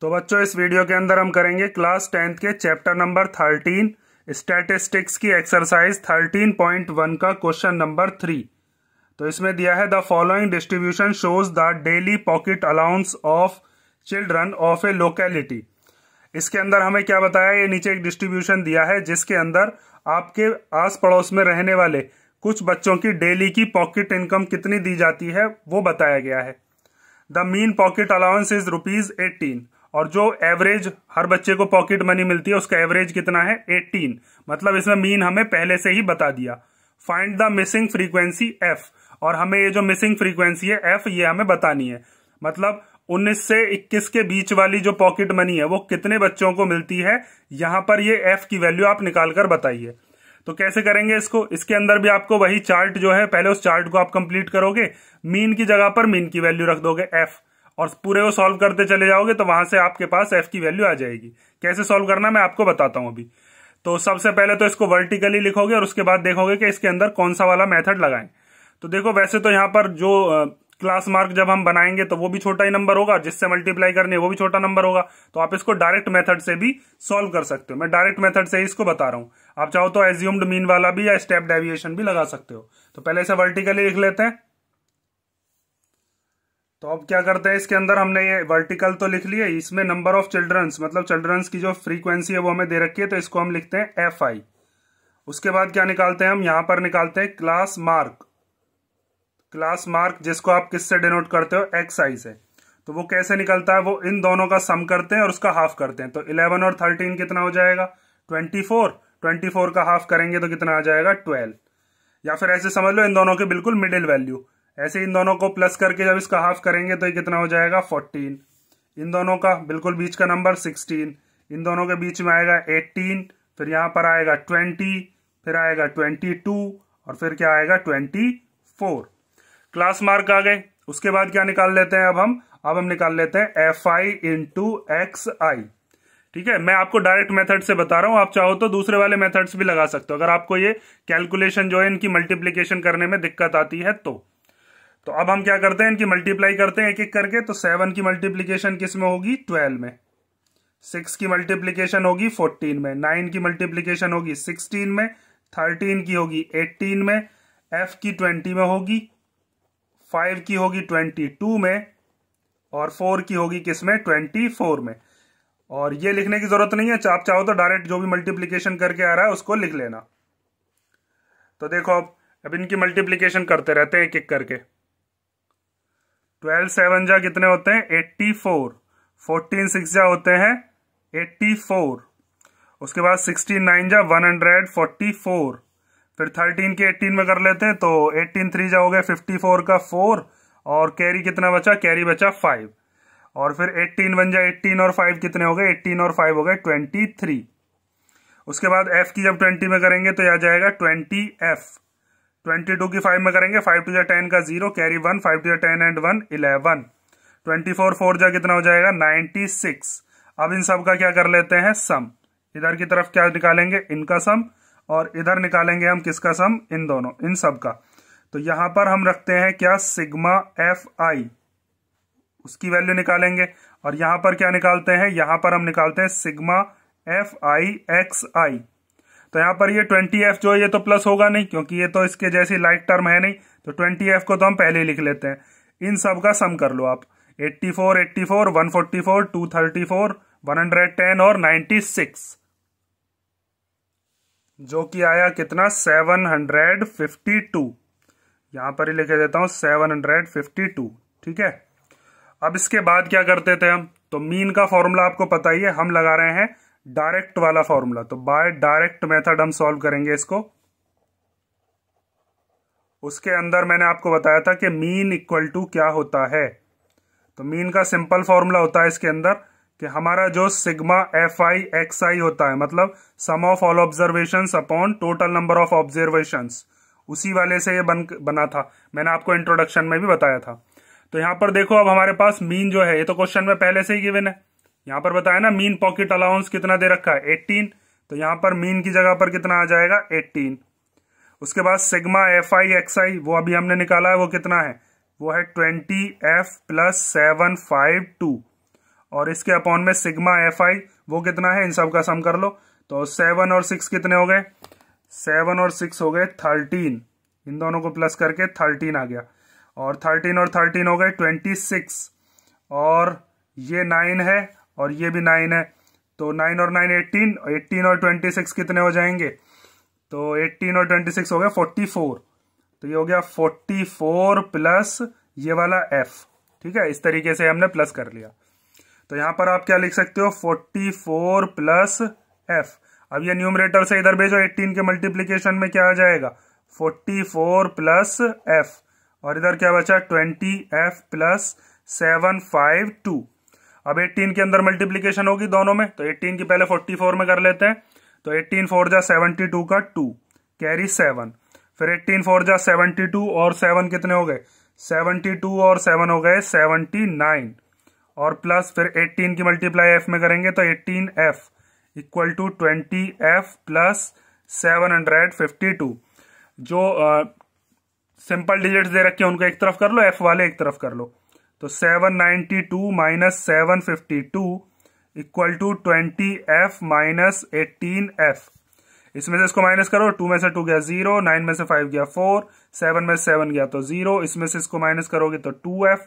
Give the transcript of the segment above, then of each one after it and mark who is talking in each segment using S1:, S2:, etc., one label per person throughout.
S1: तो बच्चों इस वीडियो के अंदर हम करेंगे क्लास टेंथ के चैप्टर नंबर थर्टीन स्टैटिस्टिक्स की एक्सरसाइज थर्टीन पॉइंट वन का क्वेश्चन नंबर थ्री तो इसमें दिया है the following distribution shows the daily pocket allowance of children of a locality इसके अंदर हमें क्या बताया ये नीचे एक डिस्ट्रीब्यूशन दिया है जिसके अंदर आपके आस पड़ोस में रहने वाले कुछ बच्चों की डेली की पॉकेट इनकम कितनी दी जाती है वो बताया गया है the mean pocket allowance is rupees eighteen और जो एवरेज हर बच्चे को पॉकेट मनी मिलती है उसका एवरेज कितना है 18 मतलब इसमें मीन हमें पहले से ही बता दिया find the missing frequency f और हमें ये जो मिसिंग फ्रीक्वेंसी है एफ ये हमें बतानी है मतलब 19 से 21 के बीच वाली जो पॉकेट मनी है वो कितने बच्चों को मिलती है यहां पर ये एफ की वैल्यू आप निकाल कर बताइए तो कैसे करेंगे इसको इसके अंदर भी आपको वही चार्ट जो है पहले उस चार्ट को आप कंप्लीट करोगे मीन की जगह पर मीन की वैल्यू रख दोगे एफ और पूरे को सॉल्व करते चले जाओगे तो वहां से आपके पास एफ की वैल्यू आ जाएगी कैसे सॉल्व करना मैं आपको बताता हूं अभी तो सबसे पहले तो इसको वर्टिकली लिखोगे और उसके बाद देखोगे कि इसके अंदर कौन सा वाला मेथड लगाएं तो देखो वैसे तो यहां पर जो क्लास मार्क जब हम बनाएंगे तो वो भी छोटा ही नंबर होगा जिससे मल्टीप्लाई करने वो भी छोटा नंबर होगा तो आप इसको डायरेक्ट मेथड से भी सॉल्व कर सकते हो मैं डायरेक्ट मेथड से इसको बता रहा हूं आप चाहो तो एज्यूम्ड मीन वाला भी या स्टेप डेविएशन भी लगा सकते हो तो पहले इसे वर्टिकली लिख लेते हैं तो अब क्या करते हैं इसके अंदर हमने ये वर्टिकल तो लिख लिया इसमें नंबर ऑफ चिल्ड्रंस मतलब चिल्ड्रंस की जो फ्रीक्वेंसी है वो हमें दे रखी है तो इसको हम लिखते हैं एफ आई उसके बाद क्या निकालते हैं हम यहां पर निकालते हैं क्लास मार्क क्लास मार्क जिसको आप किससे डिनोट करते हो एक्स आई से तो वो कैसे निकलता है वो इन दोनों का सम करते हैं और उसका हाफ करते हैं तो इलेवन और थर्टीन कितना हो जाएगा ट्वेंटी फोर ट्वेंटी फोर का हाफ करेंगे तो कितना आ जाएगा ट्वेल्व या फिर ऐसे समझ लो इन दोनों के बिल्कुल मिडिल वैल्यू ऐसे इन दोनों को प्लस करके जब इसका हाफ करेंगे तो ये कितना हो जाएगा फोर्टीन इन दोनों का बिल्कुल बीच का नंबर सिक्सटीन इन दोनों के बीच में आएगा एट्टीन फिर यहाँ पर आएगा ट्वेंटी फिर आएगा ट्वेंटी टू और फिर क्या आएगा ट्वेंटी फोर क्लास मार्क आ गए उसके बाद क्या निकाल लेते हैं अब हम अब हम निकाल लेते हैं f i into x i ठीक है मैं आपको डायरेक्ट मेथड से बता रहा हूं आप चाहो तो दूसरे वाले मेथड्स भी लगा सकते हो अगर आपको ये कैलकुलेशन जो है इनकी मल्टीप्लीकेशन करने में दिक्कत आती है तो तो अब हम क्या करते हैं इनकी मल्टीप्लाई करते हैं एक एक करके तो सेवन की मल्टीप्लीकेशन किस में होगी ट्वेल्व में सिक्स की मल्टीप्लीकेशन होगी फोर्टीन में नाइन की मल्टीप्लीकेशन होगी सिक्सटीन में थर्टीन की होगी एट्टीन में एफ की ट्वेंटी में होगी फाइव की होगी ट्वेंटी टू में और फोर की होगी किस में ट्वेंटी फोर में और ये लिखने की जरूरत नहीं है आप चाहो तो डायरेक्ट जो भी मल्टीप्लीकेशन करके आ रहा है उसको लिख लेना तो देखो अब अब इनकी मल्टीप्लीकेशन करते रहते हैं एक एक करके ट्वेल्व सेवन जा कितने होते हैं एट्टी फोर फोर्टीन सिक्स जा होते हैं एट्टी फोर उसके बाद सिक्सटी नाइन जा वन हंड्रेड फोर्टी फोर फिर थर्टीन के एट्टीन में कर लेते हैं तो एट्टीन थ्री जा हो गया फिफ्टी फोर का फोर और कैरी कितना बचा कैरी बचा फाइव और फिर एट्टीन वन जा एट्टीन और फाइव कितने हो गए एट्टीन और फाइव हो गए ट्वेंटी थ्री उसके बाद एफ की जब ट्वेंटी में करेंगे तो यह आ जाएगा ट्वेंटी एफ ट्वेंटी टू की फाइव में करेंगे फाइव टू या टेन का zero carry one five two या ten and one eleven twenty four four जा कितना हो जाएगा नाइन्टी सिक्स अब इन सब का क्या कर लेते हैं सम इधर की तरफ क्या निकालेंगे इनका सम और इधर निकालेंगे हम किसका सम इन दोनों इन सब का तो यहां पर हम रखते हैं क्या सिग्मा एफ आई उसकी वैल्यू निकालेंगे और यहां पर क्या निकालते हैं यहां पर हम निकालते हैं sigma f i x i तो यहाँ पर ये ट्वेंटी एफ जो है ये तो प्लस होगा नहीं क्योंकि ये तो इसके जैसी लाइक टर्म है नहीं तो ट्वेंटी एफ को तो हम पहले ही लिख लेते हैं इन सब का सम कर लो आप eighty four eighty four one forty four two thirty four one hundred ten और नाइन्टी सिक्स जो कि आया कितना सेवन हंड्रेड फिफ्टी टू यहां पर ही लिखे देता हूं सेवन हंड्रेड फिफ्टी टू ठीक है अब इसके बाद क्या करते थे हम तो मीन का फॉर्मूला आपको पता ही है हम लगा रहे हैं डायरेक्ट वाला फॉर्मूला तो बाय डायरेक्ट मेथड हम सॉल्व करेंगे इसको उसके अंदर मैंने आपको बताया था कि मीन इक्वल टू क्या होता है तो मीन का सिंपल फॉर्मूला होता है इसके अंदर कि हमारा जो sigma f i x i होता है मतलब sum of all observation upon total number of observation उसी वाले से ये बन बना था मैंने आपको इंट्रोडक्शन में भी बताया था तो यहां पर देखो अब हमारे पास मीन जो है ये तो क्वेश्चन में पहले से ही गिवन है यहां पर बताया ना मीन पॉकेट अलाउंस कितना दे रखा है एट्टीन तो यहां पर मीन की जगह पर कितना आ जाएगा एट्टीन उसके बाद sigma f i x i वो अभी हमने निकाला है वो कितना है वो है twenty f plus seven five two और इसके अपॉन में सिग्मा एफ आई वो कितना है इन सब का सम कर लो तो सेवन और सिक्स कितने हो गए सेवन और सिक्स हो गए थर्टीन इन दोनों को प्लस करके थर्टीन आ गया और थर्टीन और थर्टीन हो गए ट्वेंटी सिक्स और ये नाइन है और ये भी नाइन है तो नाइन और नाइन एट्टीन एट्टीन और ट्वेंटी सिक्स कितने हो जाएंगे तो एट्टीन और ट्वेंटी सिक्स हो गया फोर्टी फोर तो ये हो गया फोर्टी फोर प्लस ये वाला एफ ठीक है इस तरीके से हमने प्लस कर लिया तो यहां पर आप क्या लिख सकते हो फोर्टी फोर प्लस एफ अब ये न्यूमरेटर से इधर भेजो एट्टीन के मल्टीप्लीकेशन में क्या आ जाएगा फोर्टी फोर प्लस एफ और इधर क्या बचा twenty f plus seven five two अब 18 के अंदर मल्टीप्लीकेशन होगी दोनों में तो 18 की पहले 44 में कर लेते हैं तो 18 फोर जा सेवनटी टू का टू कैरी सेवन फिर 18 फोर जा सेवनटी टू और सेवन कितने हो गए सेवनटी टू और सेवन हो गए सेवनटी नाइन और प्लस फिर 18 की मल्टीप्लाई एफ में करेंगे तो 18 f equal to twenty f plus seven hundred fifty two जो सिंपल डिजिट्स दे रखे हैं उनको एक तरफ कर लो एफ वाले एक तरफ कर लो तो 792 minus seven fifty two equal to twenty f minus eighteen f इसमें से इसको माइनस करो टू में से टू गया जीरो नाइन में से फाइव गया फोर सेवन में सेवन गया तो जीरो इसमें से इसको माइनस करोगे तो टू एफ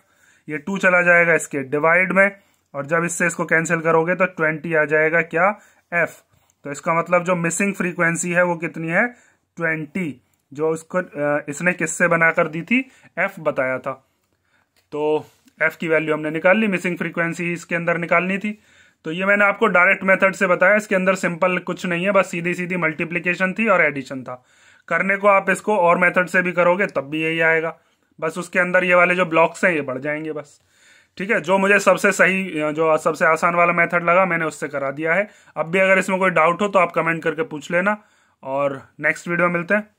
S1: ये टू चला जाएगा इसके डिवाइड में और जब इससे इसको कैंसिल करोगे तो ट्वेंटी आ जाएगा क्या एफ तो इसका मतलब जो मिसिंग फ्रीक्वेंसी है वो कितनी है ट्वेंटी जो इसको इसने किससे बनाकर दी थी एफ बताया था तो एफ की वैल्यू हमने निकाल ली मिसिंग फ्रीक्वेंसी इसके अंदर निकालनी थी तो ये मैंने आपको डायरेक्ट मेथड से बताया इसके अंदर सिंपल कुछ नहीं है बस सीधी सीधी मल्टीप्लीकेशन थी और एडिशन था करने को आप इसको और मेथड से भी करोगे तब भी यही आएगा बस उसके अंदर ये वाले जो ब्लॉक्स हैं ये बढ़ जाएंगे बस ठीक है जो मुझे सबसे सही जो सबसे आसान वाला मेथड लगा मैंने उससे करा दिया है अब भी अगर इसमें कोई डाउट हो तो आप कमेंट करके पूछ लेना और नेक्स्ट वीडियो मिलते हैं